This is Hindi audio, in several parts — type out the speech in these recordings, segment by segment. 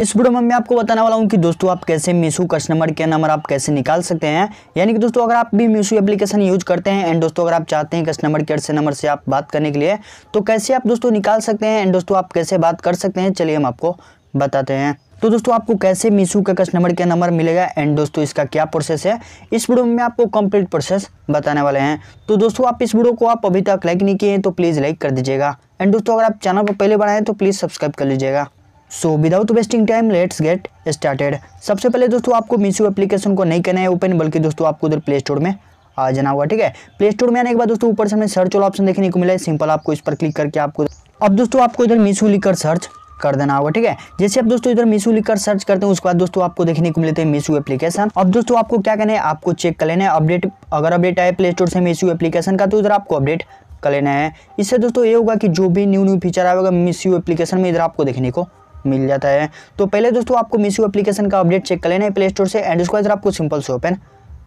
इस वीडियो में मैं आपको बताने वाला हूँ कि दोस्तों आप कैसे मीशो कस्टमर केयर नंबर आप कैसे निकाल सकते हैं यानी कि दोस्तों अगर आप भी मीशो एप्लीकेशन यूज करते हैं एंड दोस्तों अगर आप चाहते हैं कस्टमर केयर से नंबर से आप बात करने के लिए तो कैसे आप दोस्तों निकाल सकते हैं एंड दोस्तों आप कैसे बात कर सकते हैं चलिए हम आपको बताते हैं तो दोस्तों आपको कैसे मीशो का कस्टमर केयर नंबर मिलेगा एंड दोस्तों इसका क्या प्रोसेस है इस वीडियो में आपको कंप्लीट प्रोसेस बताने वाले हैं तो दोस्तों आप इस वीडियो को आप अभी तक लाइक नहीं किए हैं तो प्लीज़ लाइक कर दीजिएगा एंड दोस्तों अगर आप चैनल पर पहले बढ़ाएं तो प्लीज़ सब्सक्राइब कर लीजिएगा so without wasting time let's get started सबसे पहले दोस्तों आपको मीशो एप्लीकेशन को नहीं करना है ओपन बल्कि दोस्तों आपको उधर प्ले स्टोर में आ जाना होगा ठीक है प्ले स्टोर में आने के बाद दोस्तों ऊपर से हमें सर्च वाला ऑप्शन देखने को मिला है सिंपल आपको इस पर क्लिक करके आपको अब दोस्तों आपको इधर मीशो लिखकर सर्च कर देना होगा ठीक है जैसे आप दोस्तों इधर मीशो लिखकर सर्च करते हैं उसके बाद दोस्तों आपको देखने को मिलते हैं मीशो एप्लीकेशन अब दोस्तों आपको क्या करना है आपको चेक कर लेना है अपडेट अगर अपडेट आए प्ले स्टोर से मीशो एप्लीकेशन का तो इधर आपको अपडेट कर लेना है इससे दोस्तों ये होगा कि जो भी न्यू न्यू फीचर आएगा मीशो एप्लीकेशन में इधर आपको देखने को मिल जाता है तो पहले दोस्तों आपको मीशो एप्लीकेशन का अपडेट चेक कर लेना है प्ले स्टोर से एंड उसके आपको सिंपल से ओपन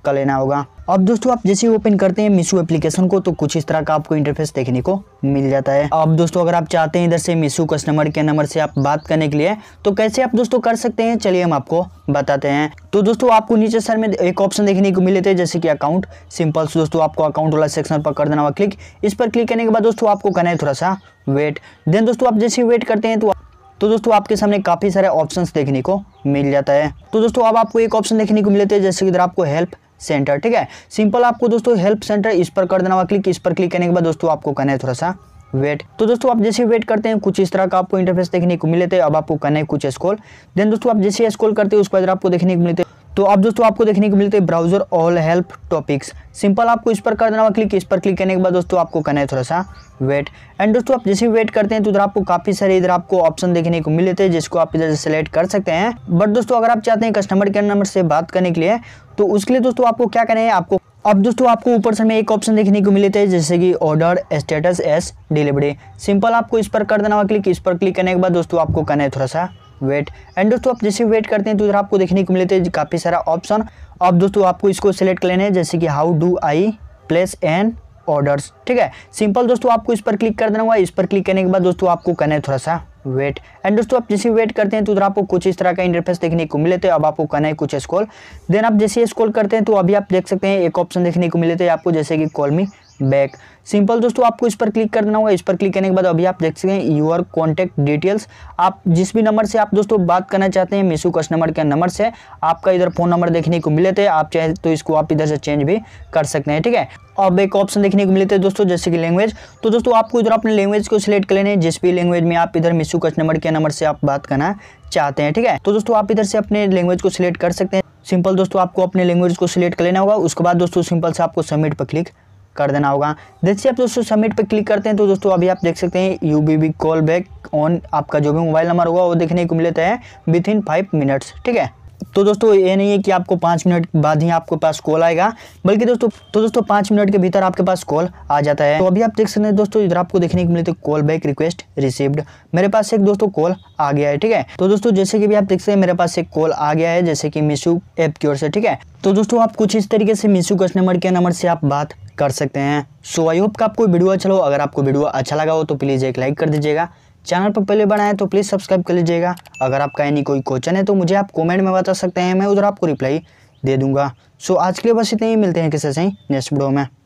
कर लेना होगा अब दोस्तों आप जैसे ओपन करते हैं मीशो एप्लीकेशन को तो कुछ इस तरह का आपको इंटरफेस देखने को मिल जाता है अब दोस्तों अगर आप चाहते हैं इधर से मीशो कस्टमर के नंबर से आप बात करने के लिए तो कैसे आप दोस्तों कर सकते हैं चलिए हम आपको बताते हैं तो दोस्तों आपको नीचे सर में एक ऑप्शन देखने को मिले थे जैसे कि अकाउंट सिंपल दोस्तों आपको अकाउंट वाला सेक्शन पर कर देना होगा क्लिक इस पर क्लिक करने के बाद दोस्तों आपको करना है थोड़ा सा वेट देन दोस्तों आप जैसे वेट करते हैं तो तो दोस्तों आपके सामने काफ़ी सारे ऑप्शन देखने को मिल जाता है तो दोस्तों अब आपको एक ऑप्शन देखने को मिलते हैं जैसे कि इधर आपको हेल्प सेंटर ठीक है सिंपल आपको दोस्तों हेल्प सेंटर इस पर कर देना हुआ क्लिक इस पर क्लिक करने के बाद दोस्तों आपको करना है थोड़ा सा वेट तो दोस्तों आप जैसे वेट करते हैं कुछ इस तरह का आपको इंटरफेस देखने को मिलते हैं अब आपको करना है कुछ स्कॉल देन दोस्तों आप जैसे स्कॉल करते हैं उसके बाद आपको देखने को मिलते हैं तो अब दोस्तों आपको देखने को मिलते हैं browser all help topics simple आपको इस पर कर देना होगा क्लिक इस पर क्लिक करने के बाद दोस्तों आपको करना है थोड़ा सा वेट एंड दोस्तों आप जैसे वेट करते हैं तो इधर आपको काफ़ी सारे इधर आपको ऑप्शन देखने को मिल लेते हैं जिसको आप इधर सेलेक्ट कर सकते हैं बट दोस्तों अगर आप चाहते हैं कस्टमर केयर नंबर से बात करने के लिए तो उसके लिए दोस्तों आपको क्या करना है आपको अब दोस्तों आपको ऊपर से में एक ऑप्शन देखने को मिलते हैं जैसे कि ऑर्डर स्टेटस एस डिलीवरी सिंपल आपको इस पर कर देना होगा क्लिक इस पर क्लिक करने के बाद दोस्तों आपको करना है थोड़ा सा वेट एंड दोस्तों आप जैसे वेट करते हैं तो इधर आपको देखने को मिलते हैं काफ़ी सारा ऑप्शन अब दोस्तों आपको इसको सिलेक्ट कर लेना है जैसे कि how do I place an orders ठीक है सिंपल दोस्तों आपको इस पर क्लिक कर देना होगा इस पर क्लिक करने के बाद दोस्तों आपको करना है थोड़ा सा वेट एंड दोस्तों आप जैसे वेट करते हैं तो उधर आपको कुछ इस तरह का इंटरफेस देखने को मिले थे अब आपको करना है कुछ स्कॉल देन आप जैसे स्कॉल करते हैं तो अभी आप देख सकते हैं एक ऑप्शन देखने को मिले थे आपको जैसे कि कॉल मी बैक सिंपल दोस्तों आपको इस पर क्लिक करना होगा इस पर क्लिक करने के बाद अभी आप देख सकते हैं यूर कॉन्टैक्ट डिटेल्स आप जिस भी नंबर से आप दोस्तों बात करना चाहते हैं मिसू कस्टमर के नंबर से आपका इधर फ़ोन नंबर देखने को मिले थे आप चाहे तो इसको आप इधर से चेंज भी कर सकते हैं ठीक है अब एक ऑप्शन देखने को मिले थे दोस्तों जैसे कि लैंग्वेज तो दोस्तों आपको इधर अपने लैंग्वेज को सिलेक्ट कर लेने जिस भी लैंग्वेज में आप इधर मिसू कस्टमर के नंबर से आप बात करना चाहते हैं ठीक है तो दोस्तों आप इधर से अपने लैंग्वेज को सिलेक्ट कर सकते हैं सिंपल दोस्तों आपको अपने लैंग्वेज को सिलेक्ट कर लेना होगा उसके बाद दोस्तों सिंपल से आपको सबमिट पर क्लिक कर देना होगा जैसे आप दोस्तों सबमिट पर क्लिक करते हैं तो दोस्तों अभी आप देख सकते हैं you be be call back on आपका जो भी मोबाइल नंबर होगा वो देखने को मिलता है विद इन फाइव मिनट्स ठीक है तो दोस्तों ये नहीं है कि आपको पाँच मिनट बाद ही आपके पास कॉल आएगा बल्कि दोस्तों तो दोस्तों पाँच मिनट के भीतर आपके पास कॉल आ जाता है तो अभी आप देख सकते हैं दोस्तों इधर आपको देखने को मिलते कॉल बैक रिक्वेस्ट रिसीव्ड मेरे पास एक दोस्तों कॉल आ गया है ठीक है तो दोस्तों जैसे कि भी आप देख सकते हैं मेरे पास एक कॉल आ गया है जैसे कि मीशू ऐप की ओर से ठीक है तो दोस्तों आप कुछ इस तरीके से मीशू कस्टमर केयर नंबर से आप बात कर सकते हैं सो आई होप का आपको वीडियो अच्छा लगा अगर आपको वीडियो अच्छा लगा हो तो प्लीज़ एक लाइक कर दीजिएगा चैनल पर पहले बनाए तो प्लीज़ सब्सक्राइब कर लीजिएगा अगर आपका यानी कोई क्वेश्चन है तो मुझे आप कॉमेंट में बता सकते हैं मैं उधर आपको रिप्लाई दे दूंगा सो आज के लिए बस इतने ही मिलते हैं किसी से नेक्स्ट वीडियो में